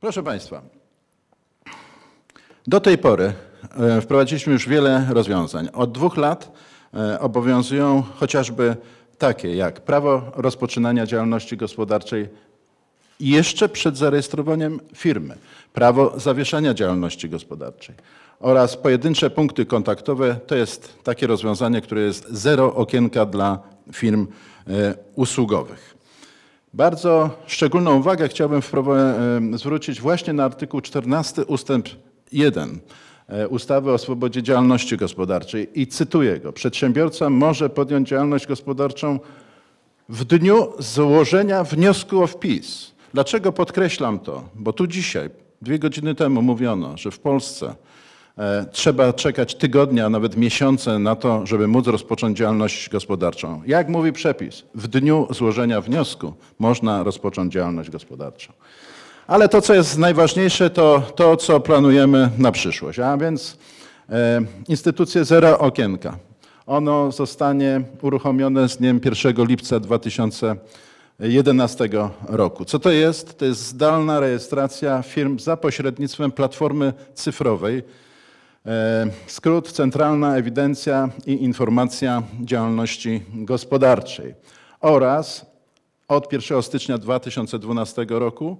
Proszę Państwa, do tej pory e, wprowadziliśmy już wiele rozwiązań. Od dwóch lat e, obowiązują chociażby takie jak prawo rozpoczynania działalności gospodarczej jeszcze przed zarejestrowaniem firmy, prawo zawieszania działalności gospodarczej oraz pojedyncze punkty kontaktowe. To jest takie rozwiązanie, które jest zero okienka dla firm e, usługowych. Bardzo szczególną uwagę chciałbym e, zwrócić właśnie na artykuł 14 ustęp 1 e, ustawy o swobodzie działalności gospodarczej i cytuję go. Przedsiębiorca może podjąć działalność gospodarczą w dniu złożenia wniosku o wpis. Dlaczego podkreślam to? Bo tu dzisiaj, dwie godziny temu mówiono, że w Polsce E, trzeba czekać tygodnia, a nawet miesiące na to, żeby móc rozpocząć działalność gospodarczą. Jak mówi przepis, w dniu złożenia wniosku można rozpocząć działalność gospodarczą. Ale to, co jest najważniejsze, to to, co planujemy na przyszłość, a więc e, instytucje Zero Okienka. Ono zostanie uruchomione z dniem 1 lipca 2011 roku. Co to jest? To jest zdalna rejestracja firm za pośrednictwem platformy cyfrowej, E, skrót Centralna Ewidencja i Informacja Działalności Gospodarczej oraz od 1 stycznia 2012 roku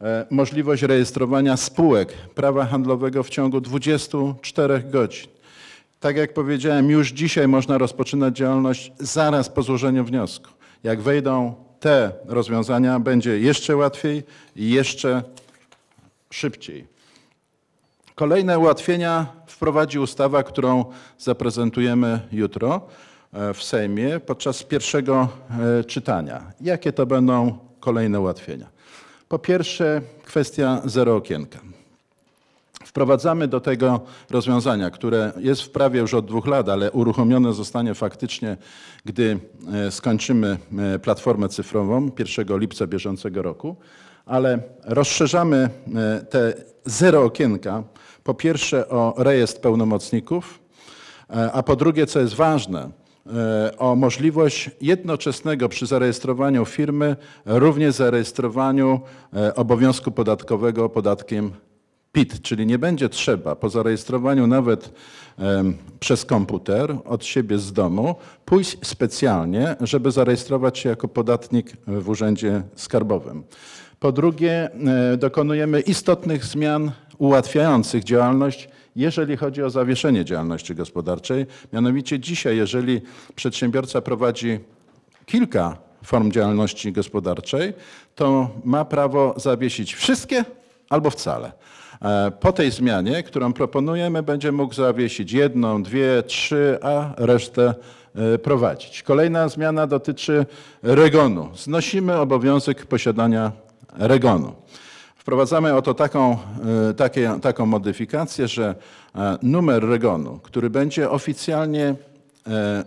e, możliwość rejestrowania spółek prawa handlowego w ciągu 24 godzin. Tak jak powiedziałem, już dzisiaj można rozpoczynać działalność zaraz po złożeniu wniosku. Jak wejdą te rozwiązania, będzie jeszcze łatwiej i jeszcze szybciej. Kolejne ułatwienia wprowadzi ustawa, którą zaprezentujemy jutro e, w Sejmie podczas pierwszego e, czytania. Jakie to będą kolejne ułatwienia? Po pierwsze, kwestia zero okienka. Wprowadzamy do tego rozwiązania, które jest w prawie już od dwóch lat, ale uruchomione zostanie faktycznie, gdy e, skończymy e, platformę cyfrową 1 lipca bieżącego roku, ale rozszerzamy e, te zero okienka po pierwsze o rejestr pełnomocników, a po drugie, co jest ważne, o możliwość jednoczesnego przy zarejestrowaniu firmy, również zarejestrowaniu obowiązku podatkowego podatkiem PIT, czyli nie będzie trzeba po zarejestrowaniu nawet przez komputer od siebie z domu pójść specjalnie, żeby zarejestrować się jako podatnik w Urzędzie Skarbowym. Po drugie, e, dokonujemy istotnych zmian ułatwiających działalność, jeżeli chodzi o zawieszenie działalności gospodarczej. Mianowicie dzisiaj, jeżeli przedsiębiorca prowadzi kilka form działalności gospodarczej, to ma prawo zawiesić wszystkie albo wcale. E, po tej zmianie, którą proponujemy, będzie mógł zawiesić jedną, dwie, trzy, a resztę e, prowadzić. Kolejna zmiana dotyczy regonu. Znosimy obowiązek posiadania regonu. Wprowadzamy oto taką, e, takie, taką modyfikację, że numer regonu, który będzie oficjalnie E, e,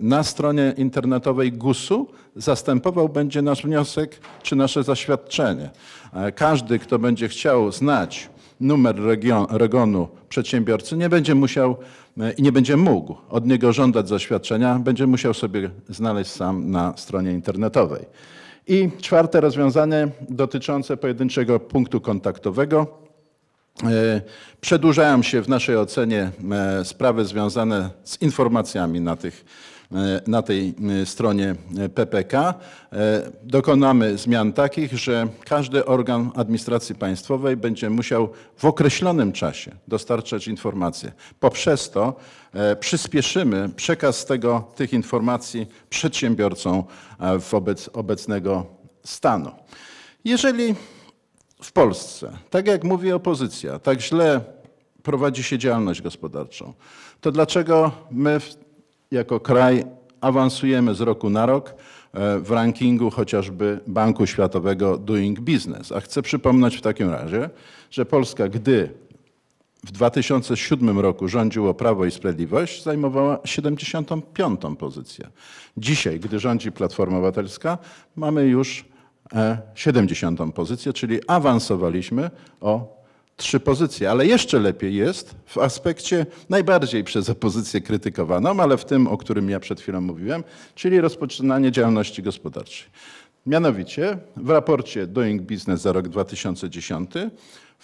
na stronie internetowej GUS-u zastępował będzie nasz wniosek czy nasze zaświadczenie. E, każdy, kto będzie chciał znać numer region, regionu przedsiębiorcy, nie będzie musiał i nie będzie mógł od niego żądać zaświadczenia, będzie musiał sobie znaleźć sam na stronie internetowej. I czwarte rozwiązanie dotyczące pojedynczego punktu kontaktowego. E, Przedłużają się w naszej ocenie e, sprawy związane z informacjami na, tych, e, na tej stronie PPK. Dokonamy zmian takich, że każdy organ administracji państwowej będzie musiał w określonym czasie dostarczać informacje. Poprzez to przyspieszymy przekaz tego, tych informacji przedsiębiorcom wobec obecnego stanu. Jeżeli w Polsce, tak jak mówi opozycja, tak źle prowadzi się działalność gospodarczą, to dlaczego my jako kraj awansujemy z roku na rok e, w rankingu chociażby Banku Światowego Doing Business? A chcę przypomnieć w takim razie, że Polska, gdy w 2007 roku rządziło Prawo i Sprawiedliwość, zajmowała 75. pozycję. Dzisiaj, gdy rządzi Platforma Obywatelska, mamy już 70. E pozycję, czyli awansowaliśmy o trzy pozycje. Ale jeszcze lepiej jest w aspekcie najbardziej przez opozycję krytykowaną, ale w tym, o którym ja przed chwilą mówiłem, czyli rozpoczynanie działalności gospodarczej. Mianowicie w raporcie Doing Business za rok 2010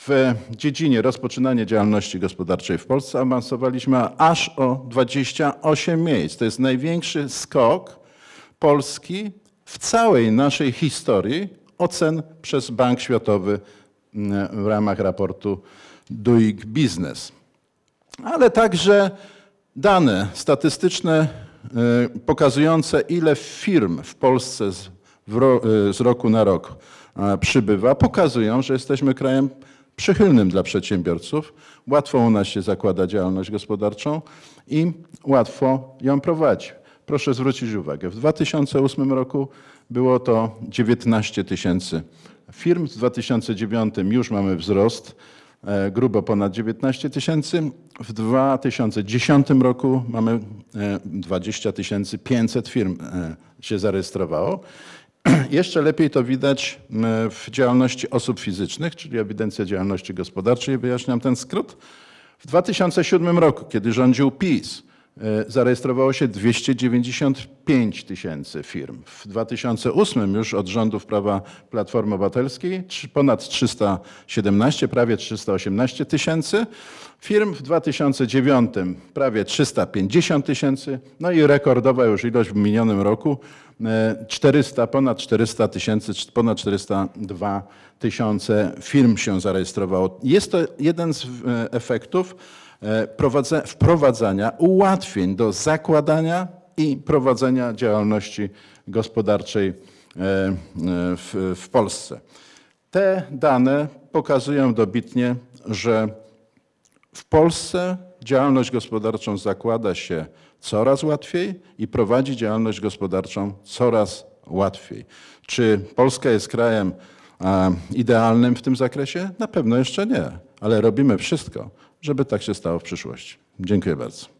w dziedzinie rozpoczynania działalności gospodarczej w Polsce awansowaliśmy aż o 28 miejsc. To jest największy skok Polski w całej naszej historii ocen przez Bank Światowy mm, w ramach raportu Doing Business. Ale także dane statystyczne y, pokazujące, ile firm w Polsce z, y, z roku na rok przybywa, pokazują, że jesteśmy krajem przychylnym dla przedsiębiorców. Łatwo u nas się zakłada działalność gospodarczą i łatwo ją prowadzi proszę zwrócić uwagę, w 2008 roku było to 19 tysięcy firm, w 2009 już mamy wzrost, e, grubo ponad 19 tysięcy. W 2010 roku mamy 20 e, tysięcy, 500 firm e, się zarejestrowało. Jeszcze lepiej to widać w działalności osób fizycznych, czyli ewidencja działalności gospodarczej, wyjaśniam ten skrót. W 2007 roku, kiedy rządził PiS, E, zarejestrowało się 295 tysięcy firm. W 2008 już od rządów prawa Platformy Obywatelskiej ponad 317, prawie 318 tysięcy firm. W 2009 prawie 350 tysięcy. No i rekordowa już ilość w minionym roku 400, e, ponad 400 tysięcy, ponad 402 tysiące firm się zarejestrowało. Jest to jeden z e, efektów E, wprowadzania ułatwień do zakładania i prowadzenia działalności gospodarczej e, e, w, Polsce. Te dane pokazują dobitnie, że w Polsce działalność gospodarczą zakłada się coraz łatwiej i prowadzi działalność gospodarczą coraz łatwiej. Czy Polska jest krajem idealnym w tym zakresie? Na pewno jeszcze nie, ale robimy wszystko, żeby tak się stało w przyszłości. Dziękuję bardzo.